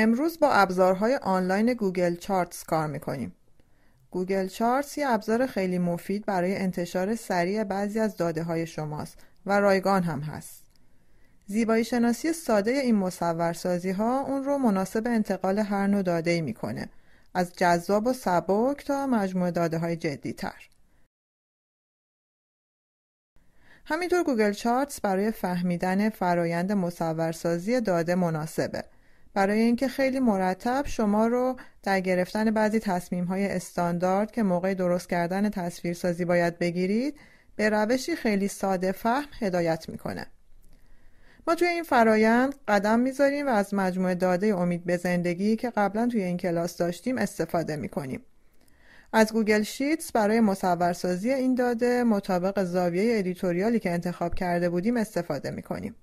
امروز با ابزارهای آنلاین گوگل چارتس کار میکنیم. گوگل چارتس یه ابزار خیلی مفید برای انتشار سریع بعضی از داده های شماست و رایگان هم هست. زیبایی شناسی ساده این مصورسازی ها اون رو مناسب انتقال هر نوع داده میکنه از جذاب و سبک تا مجموع داده های جدی تر. همینطور گوگل چارتس برای فهمیدن فرایند مصورسازی داده مناسبه. برای اینکه خیلی مرتب شما رو در گرفتن بعضی تصمیم های استاندارد که موقع درست کردن تصویرسازی باید بگیرید به روشی خیلی ساده فهم هدایت میکنه. ما توی این فرایند قدم میذاریم و از مجموعه داده امید به زندگی که قبلا توی این کلاس داشتیم استفاده میکنیم. از گوگل شیتس برای مصورسازی این داده مطابق زاویه ادیتوریالی که انتخاب کرده بودیم استفاده میکنیم.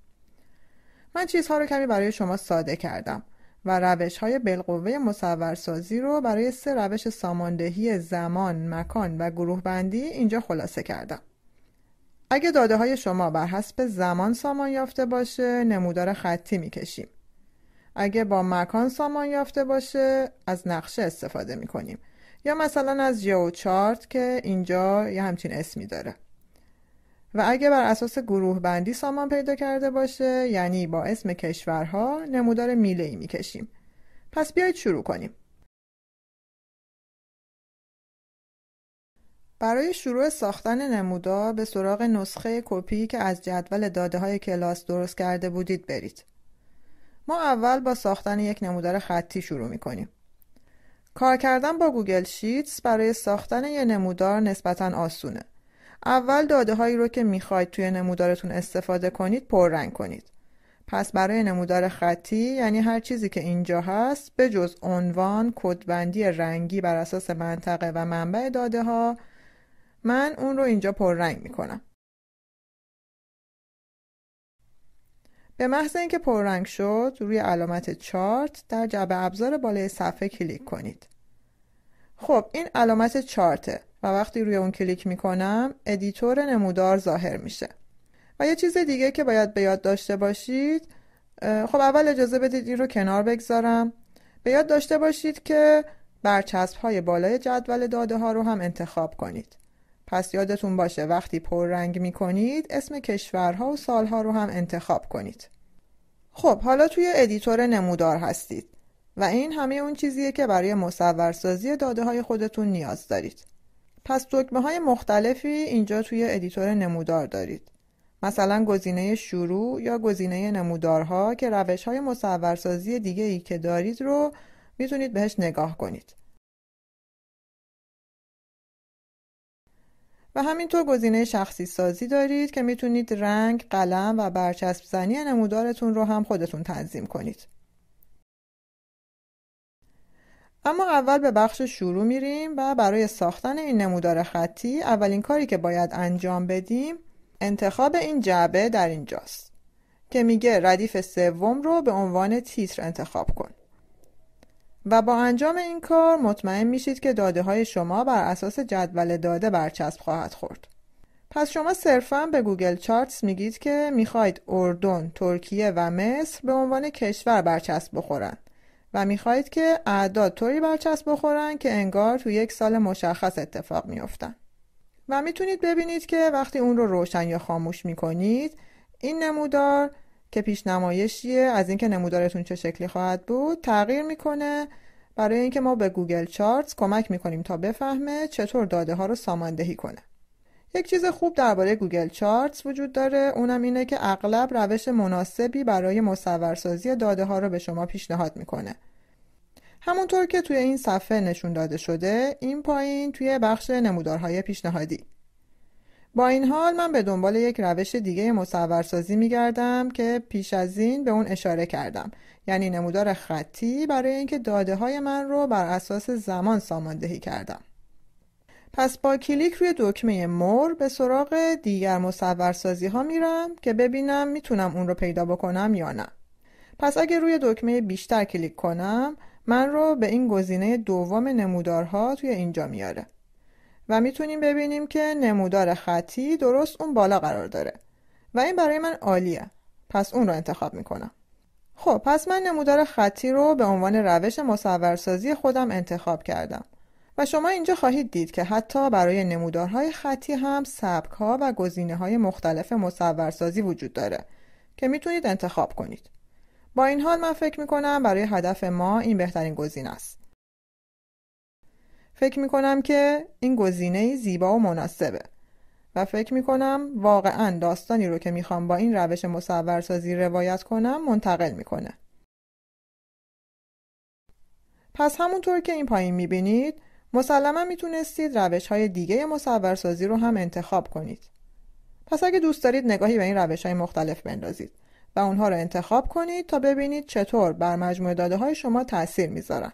من چیزها رو کمی برای شما ساده کردم و روش های بالقوه مصورسازی رو برای سه روش ساماندهی زمان، مکان و گروه بندی اینجا خلاصه کردم. اگه داده های شما بر حسب زمان سامان یافته باشه نمودار خطی میکشیم. اگه با مکان سامان یافته باشه از نقشه استفاده میکنیم یا مثلا از جیو چارت که اینجا یه همچین اسمی داره. و اگه بر اساس گروه بندی سامان پیدا کرده باشه یعنی با اسم کشورها نمودار میله ای کشیم. پس بیایید شروع کنیم برای شروع ساختن نمودار به سراغ نسخه کپی که از جدول داده های کلاس درست کرده بودید برید ما اول با ساختن یک نمودار خطی شروع می کنیم. کار کردن با گوگل شیتس برای ساختن یک نمودار نسبتا آسونه اول داده هایی رو که میخواید توی نمودارتون استفاده کنید پررنگ کنید پس برای نمودار خطی یعنی هر چیزی که اینجا هست به جز عنوان کدبندی رنگی بر اساس منطقه و منبع داده ها من اون رو اینجا پررنگ میکنم به محض اینکه پررنگ شد روی علامت چارت در جعبه ابزار بالای صفحه کلیک کنید خب این علامت چارته و وقتی روی اون کلیک میکنم ادیتور نمودار ظاهر میشه و یه چیز دیگه که باید به یاد داشته باشید خب اول اجازه بدید این رو کنار بگذارم به یاد داشته باشید که برچسب های بالای جدول داده ها رو هم انتخاب کنید پس یادتون باشه وقتی پررنگ می کنید اسم کشورها و سالها رو هم انتخاب کنید خب حالا توی ادیتور نمودار هستید و این همه اون چیزیه که برای مصورسازی داده های خودتون نیاز دارید پس دکمه های مختلفی اینجا توی ادیتور نمودار دارید. مثلا گزینه شروع یا گزینه نمودارها که روش های مصورسازی دیگه ای که دارید رو میتونید بهش نگاه کنید. و همینطور گزینه شخصی سازی دارید که میتونید رنگ، قلم و برچسب زنی نمودارتون رو هم خودتون تنظیم کنید. اما اول به بخش شروع میریم و برای ساختن این نمودار خطی اولین کاری که باید انجام بدیم انتخاب این جعبه در اینجاست که میگه ردیف سوم رو به عنوان تیتر انتخاب کن و با انجام این کار مطمئن میشید که داده های شما بر اساس جدول داده برچسب خواهد خورد پس شما صرفا به گوگل چارتس میگید که میخواید اردن، ترکیه و مصر به عنوان کشور برچسب بخورند و میخواهید که اعداد طوری برچسب بخورن که انگار تو یک سال مشخص اتفاق میافتن و میتونید ببینید که وقتی اون رو روشن یا خاموش میکنید این نمودار که پیش نمایشیه از اینکه نمودارتون چه شکلی خواهد بود تغییر میکنه برای اینکه ما به گوگل چارتز کمک میکنیم تا بفهمه چطور داده ها رو ساماندهی کنه یک چیز خوب درباره گوگل چارتز وجود داره اونم اینه که اغلب روش مناسبی برای مصورسازی داده ها رو به شما پیشنهاد میکنه همونطور که توی این صفحه نشون داده شده این پایین توی بخش نمودارهای پیشنهادی با این حال من به دنبال یک روش دیگه مصورسازی گردم که پیش از این به اون اشاره کردم یعنی نمودار خطی برای اینکه داده های من رو بر اساس زمان ساماندهی کردم پس با کلیک روی دکمه مور به سراغ دیگر مصورسازی ها میرم که ببینم میتونم اون رو پیدا بکنم یا نه پس اگر روی دکمه بیشتر کلیک کنم من رو به این گزینه دوم نمودارها توی اینجا میاره و میتونیم ببینیم که نمودار خطی درست اون بالا قرار داره و این برای من عالیه پس اون رو انتخاب میکنم خب پس من نمودار خطی رو به عنوان روش مصورسازی خودم انتخاب کردم و شما اینجا خواهید دید که حتی برای نمودارهای خطی هم سبک ها و گزینه های مختلف مصورسازی وجود داره که میتونید انتخاب کنید با این حال من فکر می کنم برای هدف ما این بهترین گزینه است. فکر می کنم که این گزینه زیبا و مناسبه و فکر می کنم واقعا داستانی رو که خوام با این روش مصورسازی روایت کنم منتقل کنه. پس همونطور که این پایین می بینید، مسلما تونستید روش های دیگه مصورسازی رو هم انتخاب کنید. پس اگه دوست دارید نگاهی به این روش های مختلف بندازید. و اونها رو انتخاب کنید تا ببینید چطور بر مجموعه داده های شما تاثیر میذارن.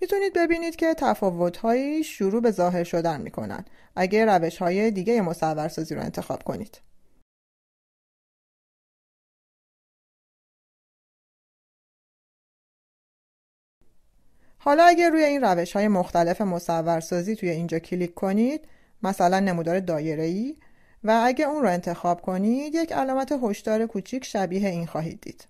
میتونید ببینید که تفاوت شروع به ظاهر شدن میکنن اگر روش های دیگه مصورسازی رو انتخاب کنید. حالا اگر روی این روش های مختلف مصورسازی توی اینجا کلیک کنید مثلا نمودار ای، و اگه اون رو انتخاب کنید یک علامت هشدار کوچیک شبیه این خواهید دید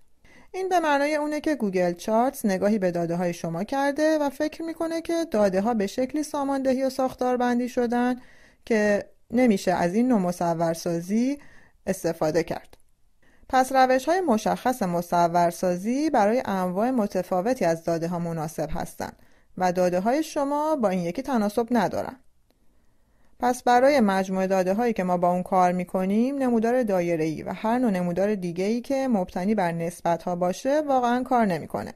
این به معنای اونه که گوگل چارتس نگاهی به داده های شما کرده و فکر میکنه که داده ها به شکلی ساماندهی و بندی شدن که نمیشه از این نوع مصورسازی استفاده کرد. پس روش های مشخص مصورسازی برای انواع متفاوتی از داده ها مناسب هستند و داده های شما با این یکی تناسب ندارن. پس برای مجموعه داده هایی که ما با اون کار میکنیم نمودار دایره ای و هر نوع نمودار دیگه ای که مبتنی بر نسبت ها باشه واقعا کار نمیکنه.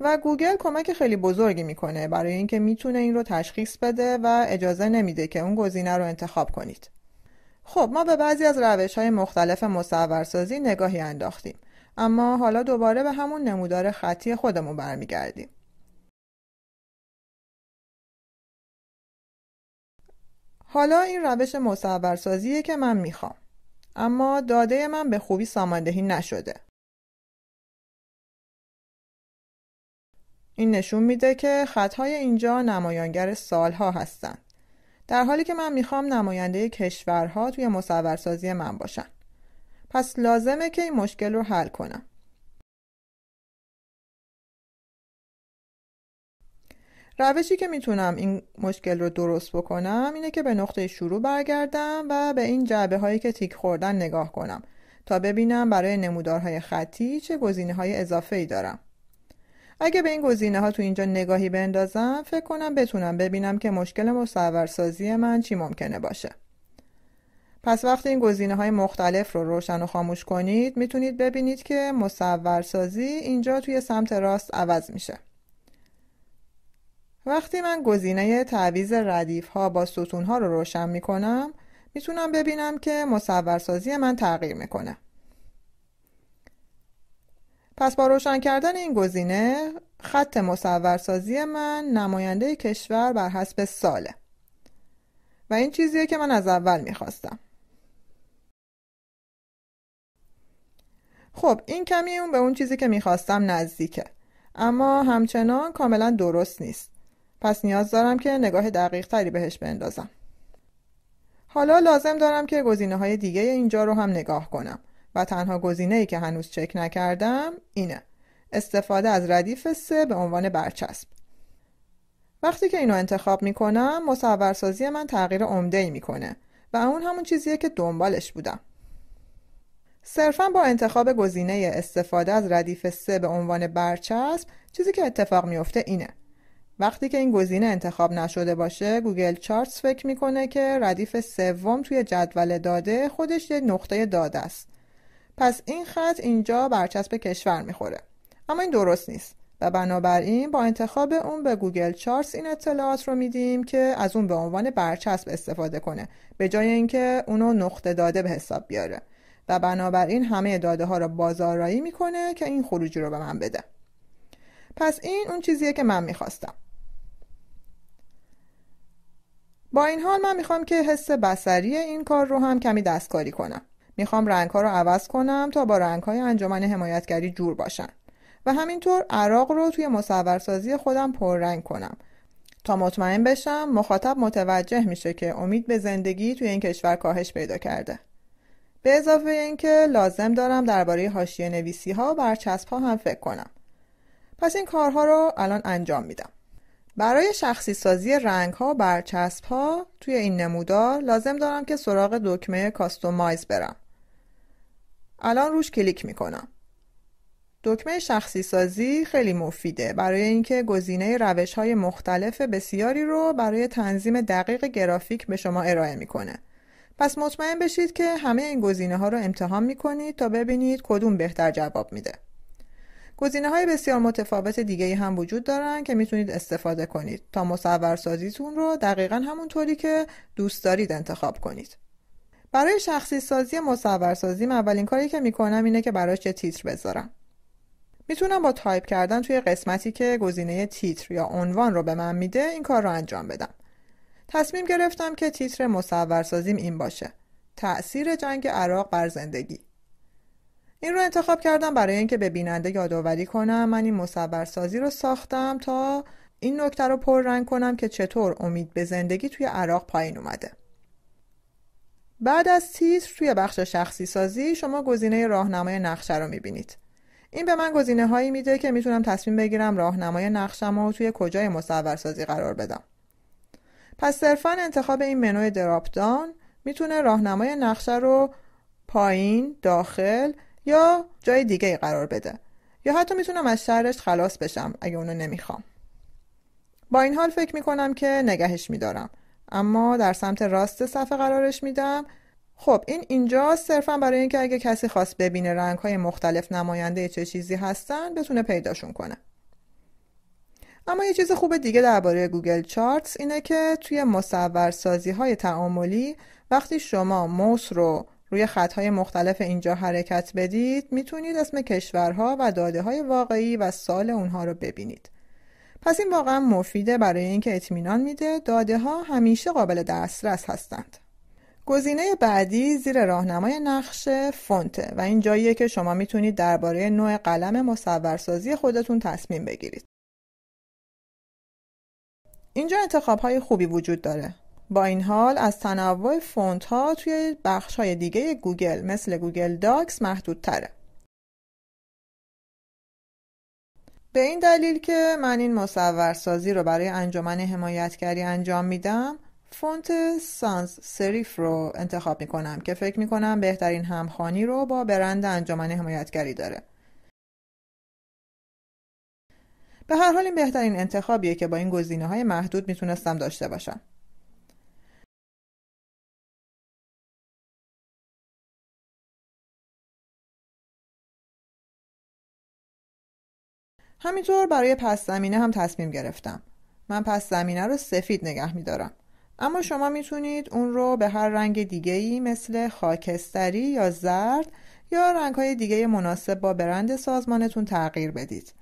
و گوگل کمک خیلی بزرگی میکنه برای اینکه میتونه این رو تشخیص بده و اجازه نمیده که اون گزینه رو انتخاب کنید. خب ما به بعضی از روش های مختلف مصورسازی نگاهی انداختیم اما حالا دوباره به همون نمودار خطی خودمون برمیگردیم. حالا این روش مصورسازیه که من میخوام اما داده من به خوبی ساماندهی نشده این نشون میده که خطهای اینجا نمایانگر سالها هستند در حالی که من میخوام نماینده کشورها توی مصورسازی من باشن پس لازمه که این مشکل رو حل کنم روشی که میتونم این مشکل رو درست بکنم اینه که به نقطه شروع برگردم و به این جعبه هایی که تیک خوردن نگاه کنم تا ببینم برای نمودارهای خطی چه گزینه های اضافه ای دارم اگه به این گزینه ها تو اینجا نگاهی بندازم فکر کنم بتونم ببینم که مشکل مصورسازی من چی ممکنه باشه پس وقتی این گزینه های مختلف رو روشن و خاموش کنید میتونید ببینید که مصورسازی اینجا توی سمت راست عوض میشه وقتی من گزینه تعویز ردیف ها با ستون ها رو روشن می کنم میتونم ببینم که مصورسازی من تغییر میکنه. پس با روشن کردن این گزینه خط مصورسازی من نماینده کشور بر حسب ساله و این چیزیه که من از اول میخواستم خب این کمی اون به اون چیزی که میخواستم نزدیکه اما همچنان کاملا درست نیست پس نیاز دارم که نگاه دقیق تری بهش بندازم حالا لازم دارم که گزینه های دیگه اینجا رو هم نگاه کنم و تنها گزینه ای که هنوز چک نکردم اینه استفاده از ردیف سه به عنوان برچسب وقتی که اینو انتخاب میکنم مصورسازی من تغییر عمده ای میکنه و اون همون چیزیه که دنبالش بودم صرفا با انتخاب گزینه استفاده از ردیف سه به عنوان برچسب چیزی که اتفاق میفته اینه وقتی که این گزینه انتخاب نشده باشه گوگل چارتس فکر میکنه که ردیف سوم توی جدول داده خودش یه نقطه داده است پس این خط اینجا برچسب کشور میخوره اما این درست نیست و بنابراین با انتخاب اون به گوگل چارتس این اطلاعات رو میدیم که از اون به عنوان برچسب استفاده کنه به جای اینکه اونو نقطه داده به حساب بیاره و بنابراین همه داده ها رو بازارایی میکنه که این خروجی رو به من بده پس این اون چیزیه که من میخواستم با این حال من میخوام که حس بسری این کار رو هم کمی دستکاری کنم میخوام رنگ ها رو عوض کنم تا با رنگ های انجمن حمایتگری جور باشن و همینطور عراق رو توی مصورسازی خودم پررنگ کنم تا مطمئن بشم مخاطب متوجه میشه که امید به زندگی توی این کشور کاهش پیدا کرده به اضافه اینکه لازم دارم درباره حاشیه نویسی ها و برچسب ها هم فکر کنم پس این کارها رو الان انجام میدم برای شخصی سازی رنگ ها و برچسب ها توی این نمودار لازم دارم که سراغ دکمه کاستومایز برم. الان روش کلیک میکنم. دکمه شخصی سازی خیلی مفیده برای اینکه گزینه روش های مختلف بسیاری رو برای تنظیم دقیق گرافیک به شما ارائه میکنه. پس مطمئن بشید که همه این گزینه ها رو امتحان میکنید تا ببینید کدوم بهتر جواب میده. گزینه های بسیار متفاوت دیگه هم وجود دارن که میتونید استفاده کنید تا مصورسازیتون رو دقیقا همونطوری که دوست دارید انتخاب کنید. برای شخصی سازی مصورسازیم اولین کاری که میکنم اینه که براش یه تیتر بذارم. میتونم با تایپ کردن توی قسمتی که گزینه تیتر یا عنوان رو به من میده این کار رو انجام بدم. تصمیم گرفتم که تیتر مصورسازیم این باشه. تأثیر جنگ عراق بر زندگی. این رو انتخاب کردم برای اینکه به بیننده یادآوری کنم من این مصورسازی رو ساختم تا این نکته رو پررنگ کنم که چطور امید به زندگی توی عراق پایین اومده بعد از تیز توی بخش شخصی سازی شما گزینه راهنمای نقشه رو میبینید این به من گزینه هایی میده که میتونم تصمیم بگیرم راهنمای نقشم رو توی کجای مصورسازی قرار بدم پس صرفا انتخاب این منوی دراپ دان میتونه راهنمای نقشه رو پایین داخل یا جای دیگه ای قرار بده یا حتی میتونم از شرش خلاص بشم اگه اونو نمیخوام با این حال فکر میکنم که نگهش میدارم اما در سمت راست صفحه قرارش میدم خب این اینجا صرفا برای اینکه اگه کسی خواست ببینه رنگ های مختلف نماینده چه چیزی هستن بتونه پیداشون کنه اما یه چیز خوب دیگه درباره گوگل چارتس اینه که توی مصورسازی های تعاملی وقتی شما موس رو روی خطهای مختلف اینجا حرکت بدید میتونید اسم کشورها و داده های واقعی و سال اونها رو ببینید. پس این واقعا مفیده برای اینکه اطمینان میده داده ها همیشه قابل دسترس هستند. گزینه بعدی زیر راهنمای نقشه فونته و این جاییه که شما میتونید درباره نوع قلم مصورسازی خودتون تصمیم بگیرید. اینجا انتخاب های خوبی وجود داره. با این حال از تنوع فونت ها توی بخش های دیگه گوگل مثل گوگل داکس محدود تره. به این دلیل که من این سازی رو برای انجمن حمایتگری انجام میدم فونت سانس سریف رو انتخاب میکنم که فکر میکنم بهترین همخانی رو با برند انجمن حمایتگری داره به هر حال این بهترین انتخابیه که با این گزینه های محدود میتونستم داشته باشم همینطور برای پس زمینه هم تصمیم گرفتم من پس زمینه رو سفید نگه میدارم اما شما میتونید اون رو به هر رنگ دیگه ای مثل خاکستری یا زرد یا رنگ های دیگه مناسب با برند سازمانتون تغییر بدید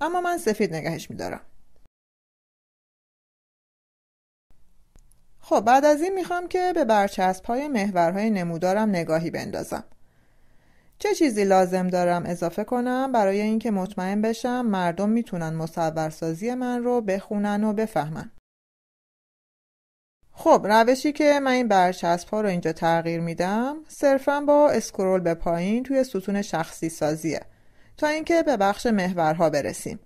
اما من سفید نگهش میدارم خب بعد از این میخوام که به برچسب های محورهای نمودارم نگاهی بندازم چه چیزی لازم دارم اضافه کنم برای اینکه مطمئن بشم مردم میتونن سازی من رو بخونن و بفهمن خب روشی که من این برچسب ها رو اینجا تغییر میدم صرفا با اسکرول به پایین توی ستون شخصی سازیه تا اینکه به بخش محورها برسیم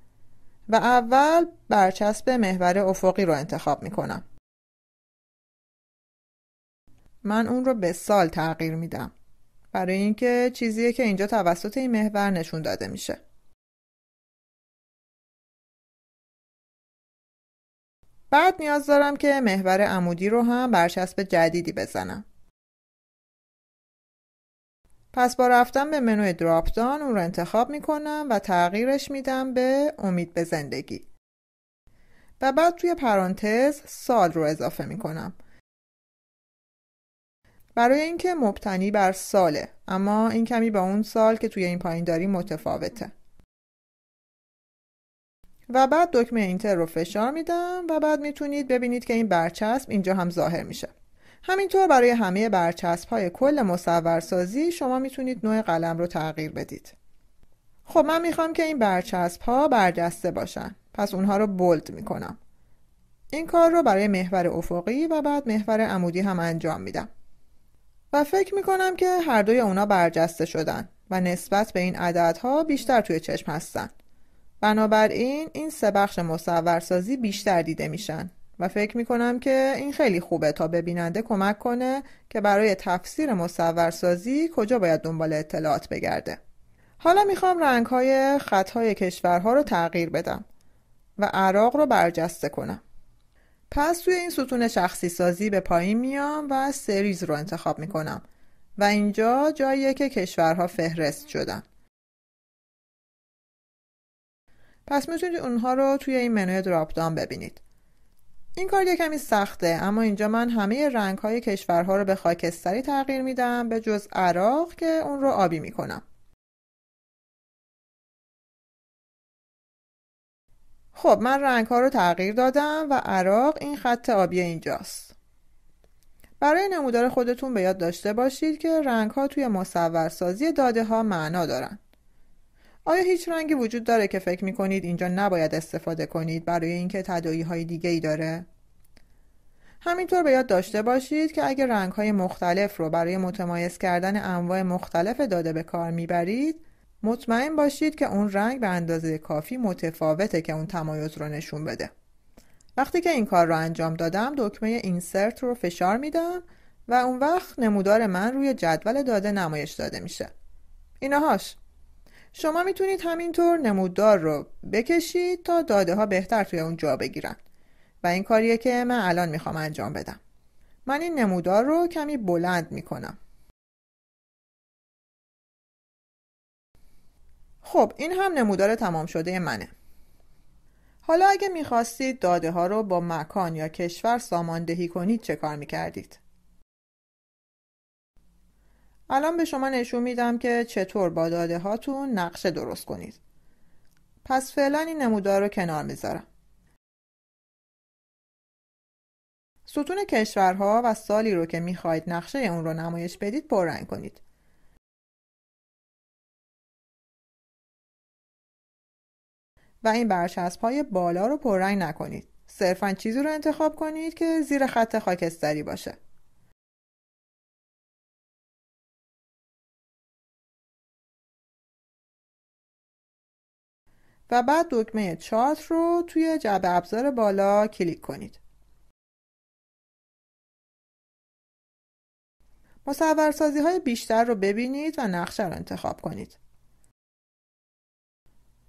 و اول برچسب محور افقی رو انتخاب میکنم من اون رو به سال تغییر میدم برای اینکه چیزیه که اینجا توسط این محور نشون داده میشه بعد نیاز دارم که محور عمودی رو هم برچسب جدیدی بزنم پس با رفتن به منوی دراپ اون رو انتخاب میکنم و تغییرش میدم به امید به زندگی و بعد توی پرانتز سال رو اضافه میکنم برای اینکه مبتنی بر ساله اما این کمی با اون سال که توی این پایین داری متفاوته و بعد دکمه اینتر رو فشار میدم و بعد میتونید ببینید که این برچسب اینجا هم ظاهر میشه همینطور برای همه برچسب های کل مصورسازی شما میتونید نوع قلم رو تغییر بدید خب من میخوام که این برچسب ها برجسته باشن پس اونها رو بولد میکنم این کار رو برای محور افقی و بعد محور عمودی هم انجام میدم و فکر میکنم که هر دوی اونا برجسته شدن و نسبت به این عددها بیشتر توی چشم هستن بنابراین این سه بخش مصورسازی بیشتر دیده میشن و فکر میکنم که این خیلی خوبه تا ببیننده کمک کنه که برای تفسیر مصورسازی کجا باید دنبال اطلاعات بگرده حالا میخوام رنگ های کشورها رو تغییر بدم و عراق رو برجسته کنم پس توی این ستون شخصی سازی به پایین میام و سریز رو انتخاب میکنم و اینجا جاییه که کشورها فهرست شدن پس میتونید اونها رو توی این منوی دراپ ببینید این کار یه کمی سخته اما اینجا من همه رنگ های کشورها رو به خاکستری تغییر میدم به جز عراق که اون رو آبی میکنم خب من رنگ ها رو تغییر دادم و عراق این خط آبی اینجاست برای نمودار خودتون به یاد داشته باشید که رنگ ها توی مصورسازی داده ها معنا دارن آیا هیچ رنگی وجود داره که فکر میکنید اینجا نباید استفاده کنید برای اینکه تدایی های دیگه ای داره؟ همینطور به یاد داشته باشید که اگر رنگ های مختلف رو برای متمایز کردن انواع مختلف داده به کار میبرید مطمئن باشید که اون رنگ به اندازه کافی متفاوته که اون تمایز رو نشون بده وقتی که این کار رو انجام دادم دکمه اینسرت رو فشار میدم و اون وقت نمودار من روی جدول داده نمایش داده میشه اینهاش شما میتونید همینطور نمودار رو بکشید تا داده ها بهتر توی اون جا بگیرن و این کاریه که من الان میخوام انجام بدم من این نمودار رو کمی بلند میکنم خب این هم نمودار تمام شده منه حالا اگه میخواستید داده ها رو با مکان یا کشور ساماندهی کنید چه کار میکردید؟ الان به شما نشون میدم که چطور با داده هاتون نقشه درست کنید. پس فعلا این نمودار رو کنار میذارم. ستون کشورها و سالی رو که میخواید نقشه اون رو نمایش بدید پررنگ کنید. و این برچسب های بالا رو پررنگ نکنید. صرفا چیزی رو انتخاب کنید که زیر خط خاکستری باشه. و بعد دکمه چارت رو توی جعبه ابزار بالا کلیک کنید. مصورسازی های بیشتر رو ببینید و نقشه رو انتخاب کنید.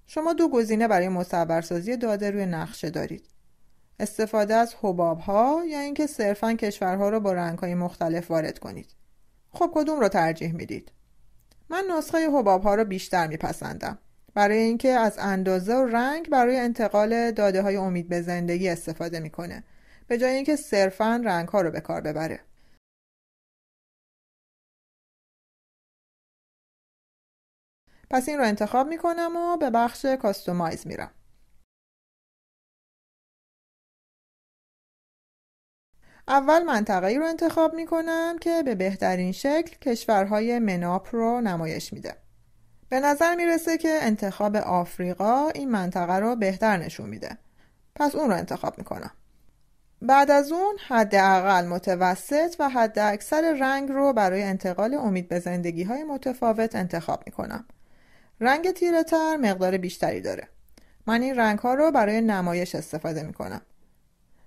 شما دو گزینه برای مصورسازی داده روی نقشه دارید استفاده از حباب ها یا اینکه صرفا کشورها را با رنگ های مختلف وارد کنید خب کدوم رو ترجیح میدید من نسخه حباب ها را بیشتر میپسندم برای اینکه از اندازه و رنگ برای انتقال داده های امید به زندگی استفاده میکنه به جای اینکه صرفا رنگ ها رو به کار ببره پس این رو انتخاب میکنم و به بخش کاستومایز میرم اول منطقه ای رو انتخاب می کنم که به بهترین شکل کشورهای مناپ رو نمایش میده. به نظر میرسه که انتخاب آفریقا این منطقه رو بهتر نشون میده. پس اون رو انتخاب میکنم. بعد از اون حداقل متوسط و حد اکثر رنگ رو برای انتقال امید به زندگی های متفاوت انتخاب میکنم. رنگ تیره تر مقدار بیشتری داره من این رنگ ها رو برای نمایش استفاده می کنم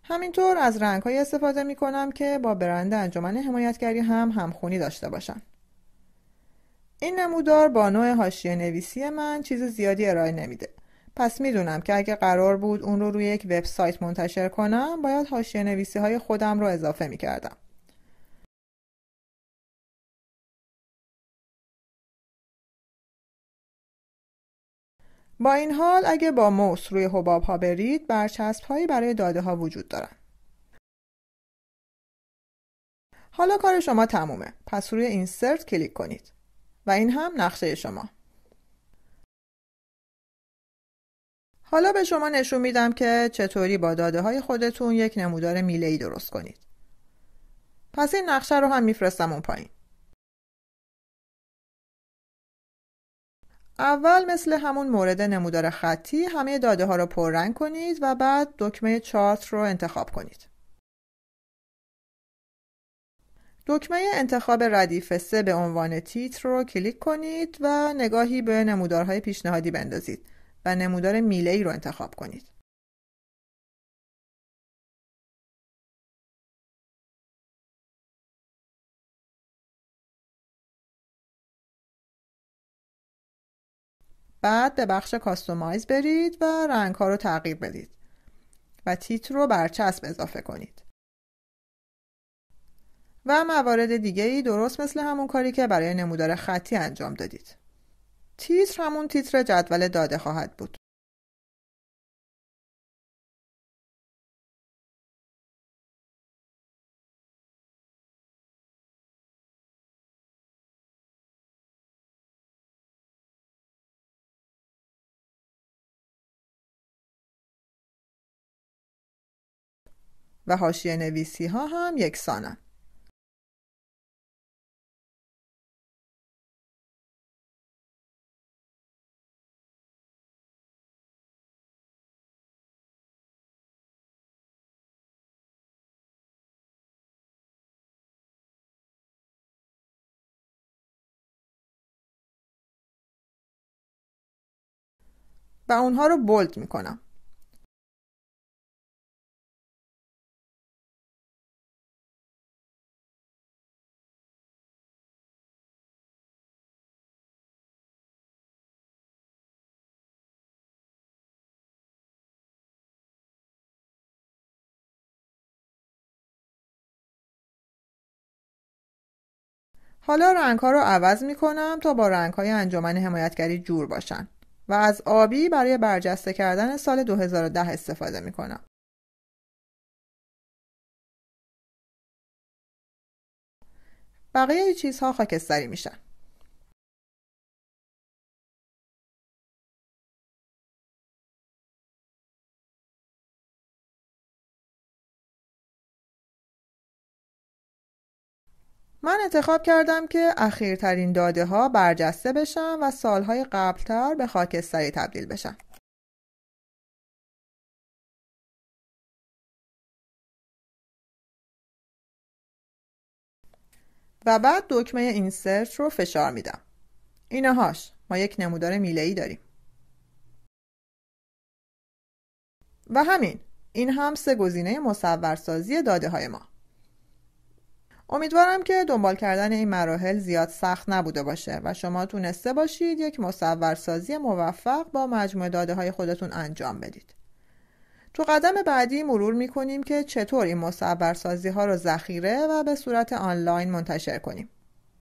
همینطور از رنگ های استفاده می کنم که با برند انجمن حمایتگری هم همخونی داشته باشن این نمودار با نوع حاشیه نویسی من چیز زیادی ارائه نمیده پس میدونم که اگه قرار بود اون رو روی یک وبسایت منتشر کنم باید حاشیه نویسی های خودم رو اضافه کردم با این حال اگه با موس روی حباب ها برید برچسب هایی برای داده ها وجود دارن. حالا کار شما تمومه. پس روی اینسرت کلیک کنید. و این هم نقشه شما. حالا به شما نشون میدم که چطوری با داده های خودتون یک نمودار میله درست کنید. پس این نقشه رو هم میفرستم اون پایین. اول مثل همون مورد نمودار خطی همه داده ها رو پررنگ کنید و بعد دکمه چارت رو انتخاب کنید. دکمه انتخاب ردیف سه به عنوان تیتر رو کلیک کنید و نگاهی به نمودارهای پیشنهادی بندازید و نمودار میله ای رو انتخاب کنید. بعد به بخش کاستومایز برید و رنگ ها رو تغییر بدید و تیتر رو برچسب اضافه کنید و موارد دیگه ای درست مثل همون کاری که برای نمودار خطی انجام دادید تیتر همون تیتر جدول داده خواهد بود و حاشیه نویسی ها هم یکسانن و اونها رو بولد میکنم حالا رنگ ها رو عوض می کنم تا با رنگ های انجمن حمایتگری جور باشن و از آبی برای برجسته کردن سال 2010 استفاده می کنم. بقیه چیزها خاکستری میشن. من انتخاب کردم که اخیرترین داده ها برجسته بشن و سالهای قبلتر به خاکستری تبدیل بشن. و بعد دکمه سرچ رو فشار میدم. اینهاش ما یک نمودار میله ای داریم. و همین این هم سه گزینه مصورسازی داده های ما. امیدوارم که دنبال کردن این مراحل زیاد سخت نبوده باشه و شما تونسته باشید یک مصورسازی موفق با مجموعه داده های خودتون انجام بدید. تو قدم بعدی مرور می کنیم که چطور این مصورسازی ها رو ذخیره و به صورت آنلاین منتشر کنیم.